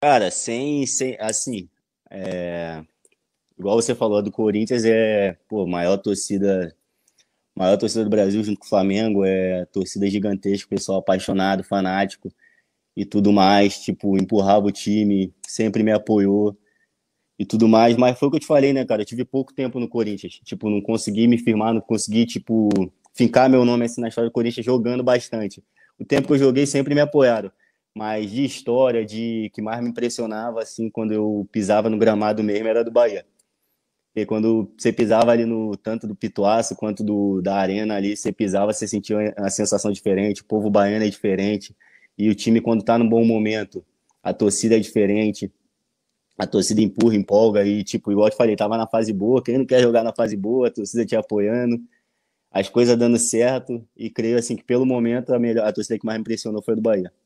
Cara, sem, sem assim, é, igual você falou do Corinthians é, pô, maior torcida, maior torcida do Brasil junto com o Flamengo, é torcida gigantesca, pessoal apaixonado, fanático e tudo mais, tipo, empurrava o time, sempre me apoiou e tudo mais, mas foi o que eu te falei, né, cara? Eu tive pouco tempo no Corinthians, tipo, não consegui me firmar, não consegui, tipo, fincar meu nome assim na história do Corinthians jogando bastante. O tempo que eu joguei sempre me apoiaram mas de história, de que mais me impressionava assim quando eu pisava no gramado mesmo era do Bahia. Porque quando você pisava ali no tanto do Pituaço quanto do da arena ali, você pisava, você sentia uma, sensação diferente, o povo baiano é diferente e o time quando tá num bom momento, a torcida é diferente. A torcida empurra, empolga e tipo, igual eu te falei, tava na fase boa, quem não quer jogar na fase boa, a torcida te apoiando as coisas dando certo e creio assim que pelo momento a melhor a torcida que mais me impressionou foi a do Bahia.